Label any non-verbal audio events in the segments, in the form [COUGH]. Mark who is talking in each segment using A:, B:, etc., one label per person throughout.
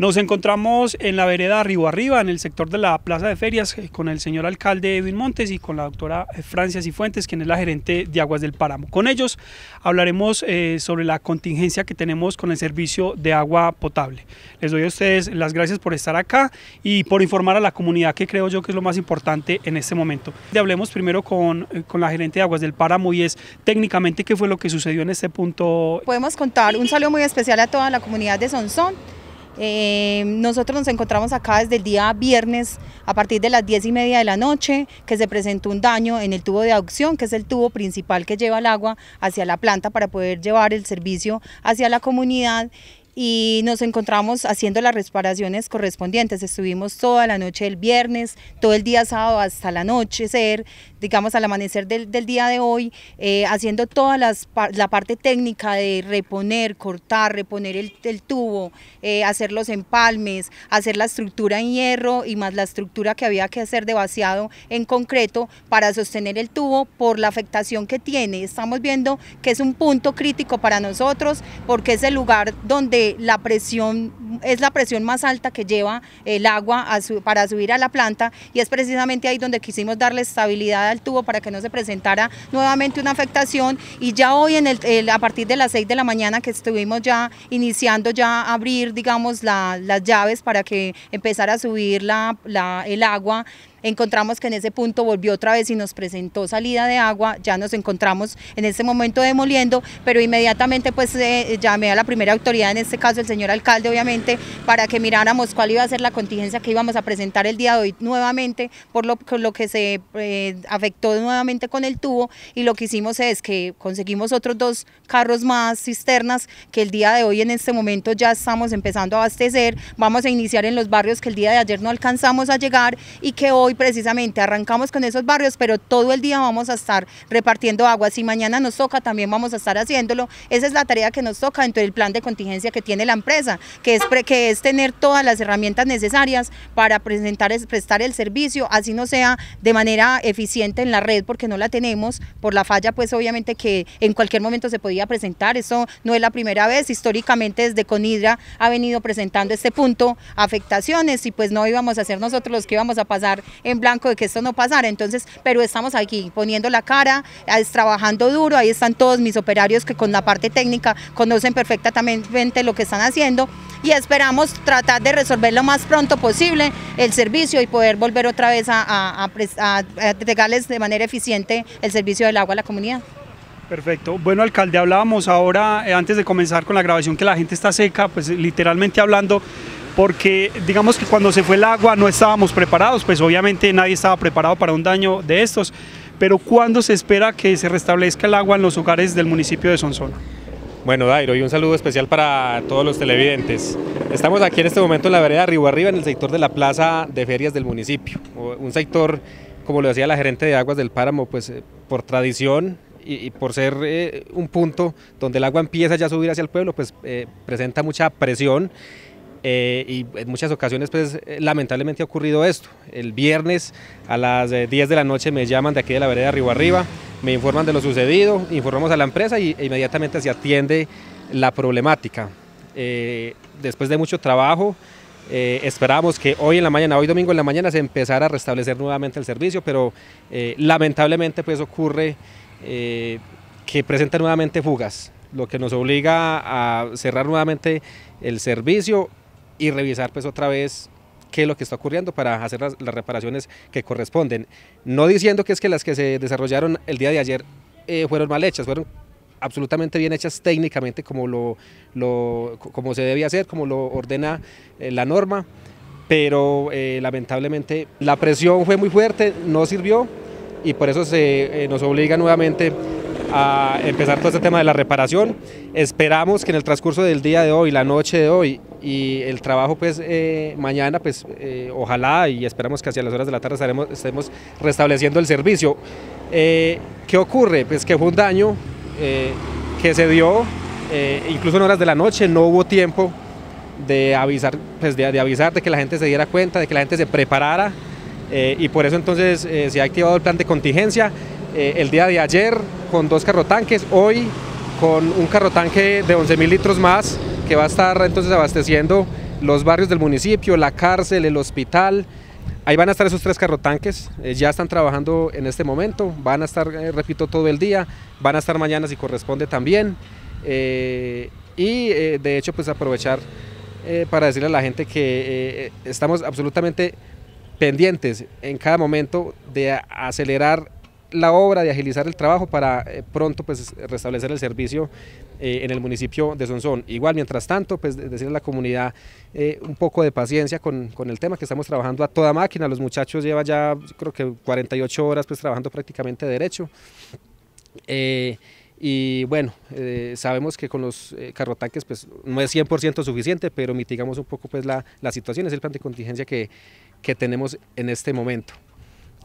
A: Nos encontramos en la vereda Río Arriba, en el sector de la Plaza de Ferias, eh, con el señor alcalde Edwin Montes y con la doctora eh, Francia Cifuentes, quien es la gerente de Aguas del Páramo. Con ellos hablaremos eh, sobre la contingencia que tenemos con el servicio de agua potable. Les doy a ustedes las gracias por estar acá y por informar a la comunidad, que creo yo que es lo más importante en este momento. Hablemos primero con, con la gerente de Aguas del Páramo y es técnicamente qué fue lo que sucedió en este punto.
B: Podemos contar un saludo muy especial a toda la comunidad de Sonsón eh, nosotros nos encontramos acá desde el día viernes a partir de las 10 y media de la noche que se presentó un daño en el tubo de aducción, que es el tubo principal que lleva el agua hacia la planta para poder llevar el servicio hacia la comunidad y nos encontramos haciendo las reparaciones correspondientes. Estuvimos toda la noche del viernes, todo el día sábado hasta la noche ser digamos, al amanecer del, día de hoy, eh, haciendo toda la parte técnica de reponer, cortar, reponer el, tubo, eh, hacer los empalmes, hacer la estructura en hierro y más la estructura que había que hacer de vaciado en concreto para sostener el tubo por la afectación que tiene. Estamos viendo que es un punto crítico para nosotros porque es el lugar donde la presión es la presión más alta que lleva el agua para subir a la planta y es precisamente ahí donde quisimos darle estabilidad el tubo para que no se presentara nuevamente una afectación y ya hoy en a partir de las 6 de la mañana que estuvimos ya iniciando ya a abrir digamos las llaves para que empezara a subir el agua encontramos que en ese punto volvió otra vez y nos presentó salida de agua, ya nos encontramos en ese momento demoliendo, pero inmediatamente pues eh, llamé a la primera autoridad, en este caso el señor alcalde obviamente, para que miráramos cuál iba a ser la contingencia que íbamos a presentar el día de hoy nuevamente, por lo, lo que se eh, afectó nuevamente con el tubo y lo que hicimos es que conseguimos otros dos carros más, cisternas, que el día de hoy en este momento ya estamos empezando a abastecer, vamos a iniciar en los barrios que el día de ayer no alcanzamos a llegar y que hoy precisamente arrancamos con esos barrios, pero todo el día vamos a estar repartiendo agua. Si mañana nos toca, también vamos a estar haciéndolo. Esa es la tarea que nos toca dentro del plan de contingencia que tiene la empresa, que es, que es tener todas las herramientas necesarias para presentar, prestar el servicio, así no sea de manera eficiente en la red, porque no la tenemos, por la falla pues obviamente que en cualquier momento se podía presentar, eso no es la primera vez, históricamente desde Conidra ha venido presentando este punto afectaciones y pues no íbamos a ser nosotros los que íbamos a pasar en blanco de que esto no pasara. Entonces, pero estamos aquí poniendo la cara, trabajando duro, ahí están todos mis operarios que con la parte técnica conocen perfectamente lo que están haciendo y esperamos tratar de resolver lo más pronto posible el servicio y poder volver otra vez a, a, de manera eficiente el servicio del agua a la comunidad.
A: Perfecto. Bueno, alcalde, hablábamos ahora, eh, antes de comenzar con la grabación, que la gente está seca, pues literalmente hablando porque digamos que cuando se fue el agua no estábamos preparados, pues obviamente nadie estaba preparado para un daño de estos, pero ¿cuándo se espera que se restablezca el agua en los hogares del municipio de Sonsona?
C: Bueno, Dairo, y un saludo especial para todos los televidentes. Estamos aquí en este momento en la vereda Río Arriba, en el sector de la plaza de ferias del municipio. Un sector, como lo decía la gerente de aguas del Páramo, pues eh, por tradición y, por ser eh, un punto donde el agua empieza ya a subir hacia el pueblo, pues eh, presenta mucha presión eh, y en muchas ocasiones pues eh, lamentablemente ha ocurrido esto. El viernes a las 10 eh, de la noche me llaman de aquí de la vereda arriba Arriba, me informan de lo sucedido, informamos a la empresa y e inmediatamente se atiende la problemática. después de mucho trabajo esperamos esperábamos que hoy en la mañana, hoy domingo en la mañana se empezara a restablecer nuevamente el servicio, pero lamentablemente pues ocurre que presenta nuevamente fugas lo que nos obliga a cerrar nuevamente el servicio y revisar pues otra vez qué es lo que está ocurriendo para hacer las, reparaciones que corresponden. No diciendo que es que las que se desarrollaron el día de ayer eh, fueron mal hechas, fueron absolutamente bien hechas técnicamente como, lo, como se debía hacer, como lo ordena eh, la norma, pero eh, lamentablemente la presión fue muy fuerte, no sirvió y por eso se, nos obliga nuevamente a empezar todo este tema de la reparación. Esperamos que en el transcurso del día de hoy, la noche de hoy y el trabajo pues eh, mañana, pues eh, ojalá y esperamos que hacia las horas de la tarde estaremos, estemos restableciendo el servicio. Eh, ¿Qué ocurre? Pues que fue un daño que se dio, incluso en horas de la noche no hubo tiempo pues, de avisar, de, que la gente se diera cuenta, de que la gente se preparara. y por eso entonces se ha activado el plan de contingencia. Eh, el día de ayer con dos carrotanques, hoy con un carrotanque de 11 mil litros más que va a estar entonces abasteciendo los barrios del municipio, la cárcel, el hospital. Ahí van a estar esos tres carrotanques, eh, ya están trabajando en este momento, van a estar, eh, repito, todo el día, van a estar mañana si corresponde también. y de hecho, pues aprovechar para decirle a la gente que estamos absolutamente pendientes en cada momento de acelerar la obra de agilizar el trabajo para eh, pronto pues, restablecer el servicio eh, en el municipio de Sonsón. Igual, mientras tanto, pues decirle a la comunidad eh, un poco de paciencia con, el tema que estamos trabajando a toda máquina. Los muchachos llevan ya creo que 48 horas pues trabajando prácticamente derecho. y bueno, sabemos que con los carrotaques pues no es 100% suficiente, pero mitigamos un poco pues la, situación, es el plan de contingencia que, que tenemos en este momento.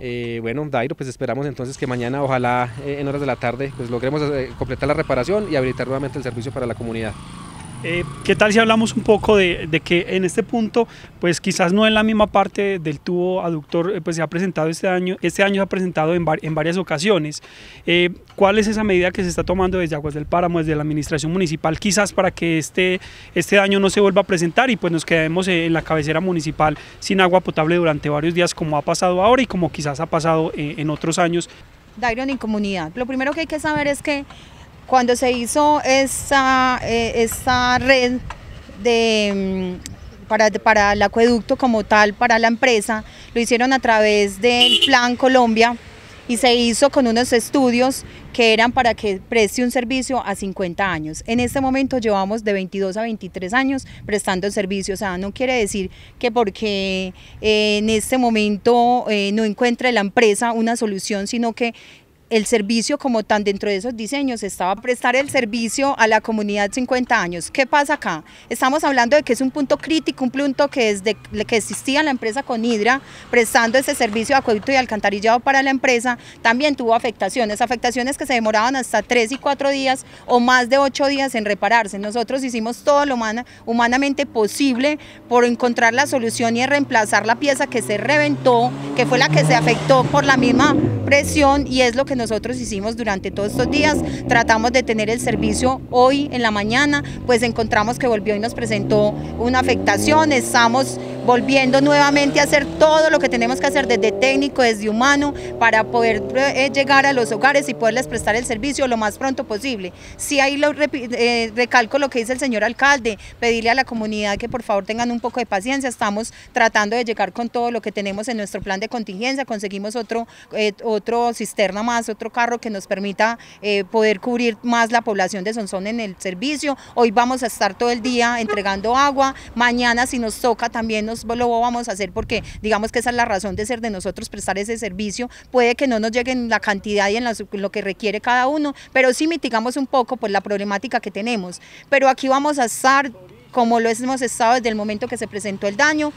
C: Eh, bueno, Dairo, pues esperamos entonces que mañana, ojalá eh, en horas de la tarde, pues logremos
A: eh, completar la reparación y habilitar nuevamente el servicio para la comunidad. Eh, ¿Qué tal si hablamos un poco de, que en este punto, pues quizás no en la misma parte del tubo aductor, eh, pues se ha presentado este año, este año se ha presentado en, varias ocasiones. Eh, ¿Cuál es esa medida que se está tomando desde Aguas del Páramo, desde la administración municipal, quizás para que este, este daño no se vuelva a presentar y pues nos quedemos en la cabecera municipal sin agua potable durante varios días, como ha pasado ahora y como quizás ha pasado en, otros años?
B: Dairon, y comunidad. Lo primero que hay que saber es que cuando se hizo esta, esta eh, red de, mm, para, para, el acueducto como tal, para la empresa, lo hicieron a través del Plan Colombia y se hizo con unos estudios que eran para que preste un servicio a 50 años. En este momento llevamos de 22 a 23 años prestando el servicio, o sea, no quiere decir que porque eh, en este momento eh, no encuentre la empresa una solución, sino que el servicio como tan dentro de esos diseños estaba prestar el servicio a la comunidad 50 años. ¿Qué pasa acá? Estamos hablando de que es un punto crítico, un punto que desde que existía la empresa con hidra prestando ese servicio de acueducto y alcantarillado para la empresa, también tuvo afectaciones, afectaciones que se demoraban hasta 3 y 4 días o más de 8 días en repararse. Nosotros hicimos todo lo humanamente posible por encontrar la solución y reemplazar la pieza que se reventó, que fue la que se afectó por la misma presión y es lo que nos nosotros hicimos durante todos estos días. Tratamos de tener el servicio hoy en la mañana, pues encontramos que volvió y nos presentó una afectación. Estamos volviendo nuevamente a hacer todo lo que tenemos que hacer desde técnico, desde humano, para poder eh, llegar a los hogares y poderles prestar el servicio lo más pronto posible. Si sí, ahí lo, eh, recalco lo que dice el señor alcalde, pedirle a la comunidad que por favor tengan un poco de paciencia, estamos tratando de llegar con todo lo que tenemos en nuestro plan de contingencia, conseguimos otro, eh, otro cisterna más, otro carro que nos permita poder cubrir más la población de Sonsón en el servicio, hoy vamos a estar todo el día entregando agua, mañana si nos toca también nos lo vamos a hacer porque digamos que esa es la razón de ser de nosotros prestar ese servicio. Puede que no nos llegue en la cantidad y en lo que requiere cada uno, pero sí mitigamos un poco por pues, la problemática que tenemos. Pero aquí vamos a estar como lo hemos estado desde el momento que se presentó el daño.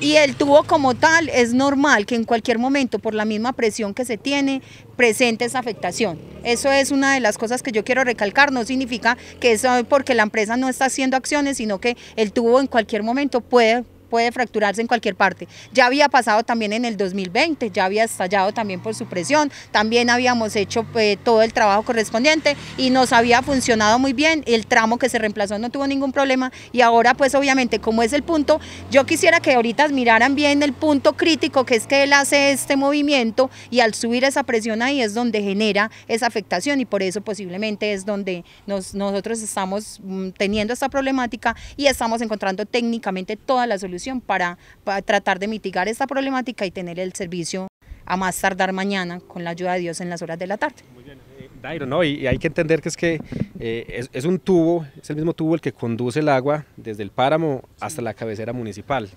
B: Y el tubo como tal es normal que en cualquier momento, por la misma presión que se tiene, presente esa afectación. Eso es una de las cosas que yo quiero recalcar. No significa que eso porque la empresa no está haciendo acciones, sino que el tubo en cualquier momento puede puede fracturarse en cualquier parte. Ya había pasado también en el 2020, ya había estallado también por su presión, también habíamos hecho eh, todo el trabajo correspondiente y nos había funcionado muy bien, el tramo que se reemplazó no tuvo ningún problema y ahora pues obviamente como es el punto, yo quisiera que ahorita miraran bien el punto crítico que es que él hace este movimiento y al subir esa presión ahí es donde genera esa afectación y por eso posiblemente es donde nos, nosotros estamos mm, teniendo esta problemática y estamos encontrando técnicamente todas las soluciones para, tratar de mitigar esta problemática y tener el servicio a más tardar mañana con la ayuda de Dios en las horas de la tarde. Muy bien.
C: Eh, Dairo, ¿no? y, hay que entender que es que eh, es, un tubo, es el mismo tubo el que conduce el agua desde el páramo hasta la cabecera municipal.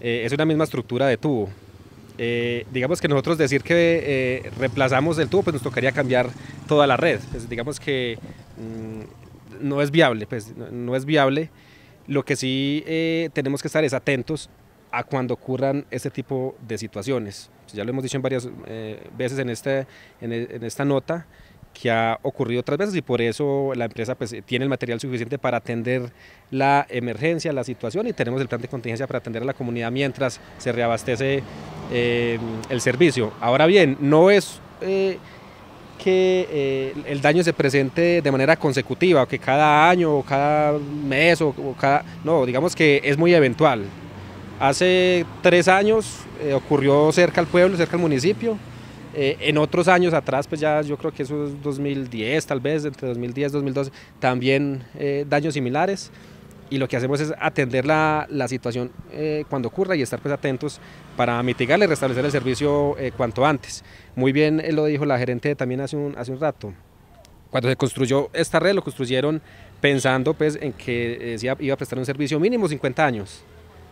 C: Eh, es una misma estructura de tubo. digamos que nosotros decir que reemplazamos el tubo, pues nos tocaría cambiar toda la red. Pues digamos que mm, no es viable, pues no es viable. Lo que sí eh, tenemos que estar es atentos a cuando ocurran este tipo de situaciones. Pues ya lo hemos dicho en varias eh, veces en, este, en, esta nota que ha ocurrido otras veces y por eso la empresa pues, tiene el material suficiente para atender la emergencia, la situación y tenemos el plan de contingencia para atender a la comunidad mientras se reabastece eh, el servicio. Ahora bien, no es que eh, el daño se presente de manera consecutiva, que cada año o cada mes o, cada... No, digamos que es muy eventual. Hace tres años eh, ocurrió cerca al pueblo, cerca al municipio. Eh, en otros años atrás, pues ya yo creo que eso es 2010, tal vez, entre 2010 2012, también daños similares y lo que hacemos es atender la, la situación eh, cuando ocurra y estar pues atentos para mitigarle y restablecer el servicio eh, cuanto antes. Muy bien eh, lo dijo la gerente también hace un, hace un rato. Cuando se construyó esta red lo construyeron pensando pues en que iba a prestar un servicio mínimo 50 años.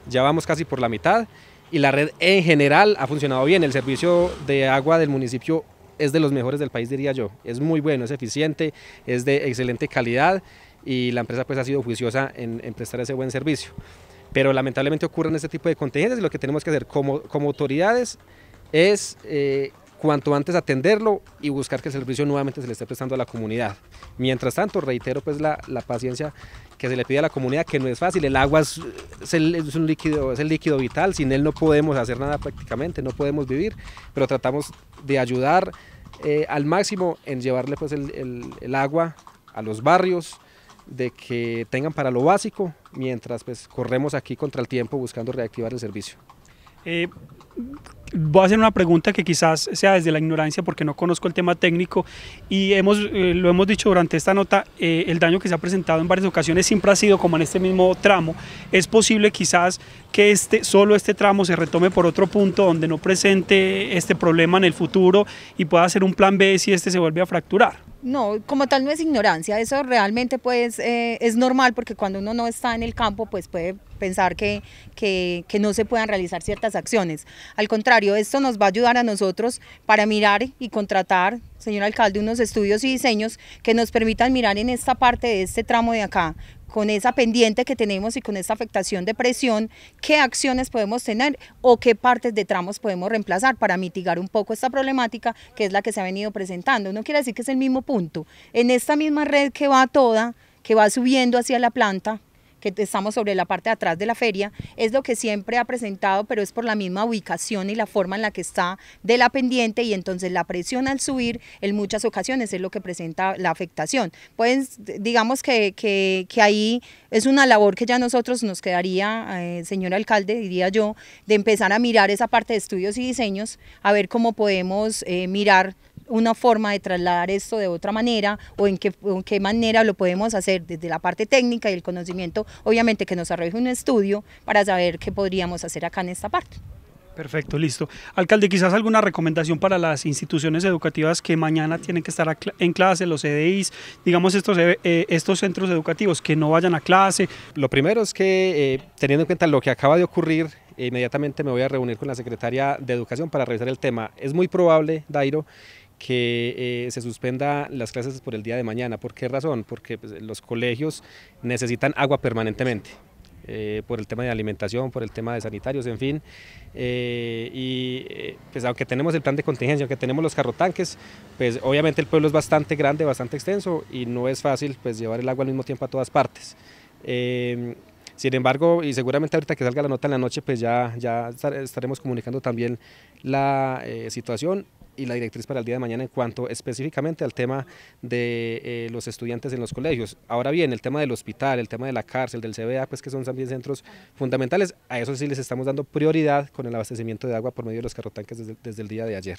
C: Ya vamos casi por la mitad y la red en general ha funcionado bien. El servicio de agua del municipio es de los mejores del país diría yo. Es muy bueno, es eficiente, es de excelente calidad y la empresa pues ha sido juiciosa en, prestar ese buen servicio. Pero lamentablemente ocurren este tipo de contingencias y lo que tenemos que hacer como, como autoridades es eh, cuanto antes atenderlo y buscar que el servicio nuevamente se le esté prestando a la comunidad. Mientras tanto, reitero pues la, paciencia que se le pide a la comunidad, que no es fácil, el agua es, el, un líquido, es el líquido vital, sin él no podemos hacer nada prácticamente, no podemos vivir, pero tratamos de ayudar eh, al máximo en llevarle pues el agua a los barrios, de que tengan para lo básico, mientras pues
A: corremos aquí contra el tiempo buscando reactivar el servicio. Eh, voy a hacer una pregunta que quizás sea desde la ignorancia porque no conozco el tema técnico y hemos, eh, lo hemos dicho durante esta nota, eh, el daño que se ha presentado en varias ocasiones siempre ha sido como en este mismo tramo. ¿Es posible quizás que este, solo este tramo se retome por otro punto donde no presente este problema en el futuro y pueda ser un plan B si este se vuelve a fracturar?
B: No, como tal no es ignorancia, eso realmente pues eh, es normal porque cuando uno no está en el campo pues puede pensar que, que, que, no se puedan realizar ciertas acciones. Al contrario, esto nos va a ayudar a nosotros para mirar y contratar, señor alcalde, unos estudios y diseños que nos permitan mirar en esta parte de este tramo de acá, con esa pendiente que tenemos y con esa afectación de presión, qué acciones podemos tener o qué partes de tramos podemos reemplazar para mitigar un poco esta problemática que es la que se ha venido presentando. No quiere decir que es el mismo punto. En esta misma red que va toda, que va subiendo hacia la planta, que estamos sobre la parte de atrás de la feria, es lo que siempre ha presentado, pero es por la misma ubicación y la forma en la que está de la pendiente y entonces la presión al subir en muchas ocasiones es lo que presenta la afectación. Pues digamos que, ahí es una labor que ya nosotros nos quedaría, eh, señor alcalde, diría yo, de empezar a mirar esa parte de estudios y diseños, a ver cómo podemos eh, mirar una forma de trasladar esto de otra manera o en qué, manera lo podemos hacer desde la parte técnica y el conocimiento, obviamente que nos arroje un estudio para saber qué podríamos hacer acá en esta parte.
A: Perfecto, listo. Alcalde, quizás alguna recomendación para las instituciones educativas que mañana tienen que estar en clase, los EDIs digamos estos, eh, eh, estos centros educativos, que no vayan a clase. Lo primero es que,
C: eh, teniendo en cuenta lo que acaba de ocurrir, inmediatamente me voy a reunir con la secretaria de Educación para revisar el tema. Es muy probable, Dairo, que eh, se suspenda las clases por el día de mañana. ¿Por qué razón? Porque pues, los colegios necesitan agua permanentemente. Eh, por el tema de alimentación, por el tema de sanitarios, en fin. Eh, y pues aunque tenemos el plan de contingencia, aunque tenemos los carrotanques, pues obviamente el pueblo es bastante grande, bastante extenso y no es fácil pues llevar el agua al mismo tiempo a todas partes. Em, sin embargo, y seguramente ahorita que salga la nota en la noche, pues ya, ya estaremos comunicando también la situación y la directriz para el día de mañana en cuanto específicamente al tema de eh, los estudiantes en los colegios. Ahora bien, el tema del hospital, el tema de la cárcel, del CBA, pues que son también centros fundamentales, a eso sí les estamos dando prioridad con el abastecimiento de agua por medio de los carrotanques desde, desde el día de ayer.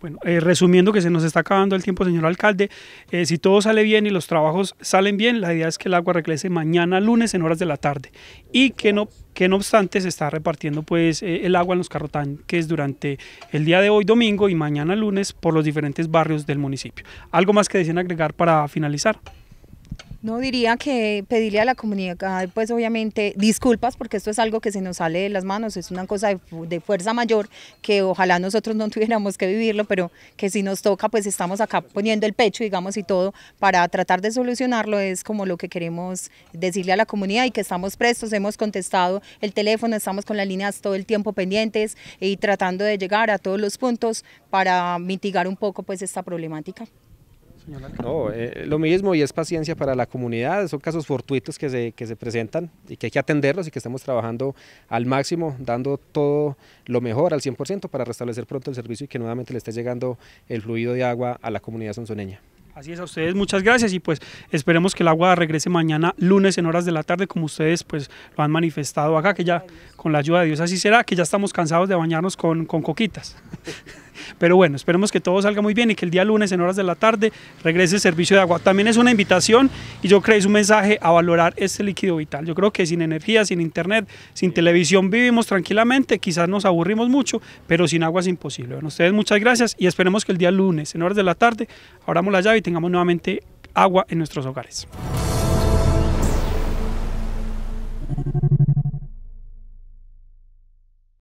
A: Bueno, eh, resumiendo que se nos está acabando el tiempo, señor alcalde, eh, si todo sale bien y los trabajos salen bien, la idea es que el agua regrese mañana lunes en horas de la tarde y que no, que no obstante se está repartiendo pues eh, el agua en los es durante el día de hoy domingo y mañana lunes por los diferentes barrios del municipio. ¿Algo más que deseen agregar para finalizar?
B: No diría que pedirle a la comunidad, pues obviamente, disculpas porque esto es algo que se nos sale de las manos, es una cosa de, fuerza mayor que ojalá nosotros no [LAUGHS] tuviéramos que vivirlo, pero que si nos toca, pues estamos acá poniendo el pecho, digamos, y todo para tratar de solucionarlo, es como lo que queremos decirle a la comunidad y que estamos prestos, hemos contestado el teléfono, estamos con las líneas todo el tiempo pendientes y tratando de llegar a todos los puntos para mitigar un poco pues esta problemática.
C: No, eh, lo mismo y es paciencia para la comunidad, son casos fortuitos que se, presentan y que hay que atenderlos y que estamos trabajando al máximo, dando todo lo mejor al 100% para restablecer pronto el servicio y que nuevamente le esté llegando el fluido de agua a la comunidad sonsoneña.
A: Así es, a ustedes muchas gracias y pues esperemos que el agua regrese mañana lunes en horas de la tarde como ustedes pues lo han manifestado acá, que ya con la ayuda de Dios así será, que ya estamos cansados de bañarnos con, con coquitas. [LAUGHS] Pero bueno, esperemos que todo salga muy bien y que el día lunes en horas de la tarde regrese el servicio de agua. También es una invitación y yo creo que es un mensaje a valorar este líquido vital. Yo creo que sin energía, sin internet, sin televisión vivimos tranquilamente, quizás nos aburrimos mucho, pero sin agua es imposible. Bueno, ustedes muchas gracias y esperemos que el día lunes en horas de la tarde abramos la llave y tengamos nuevamente agua en nuestros hogares.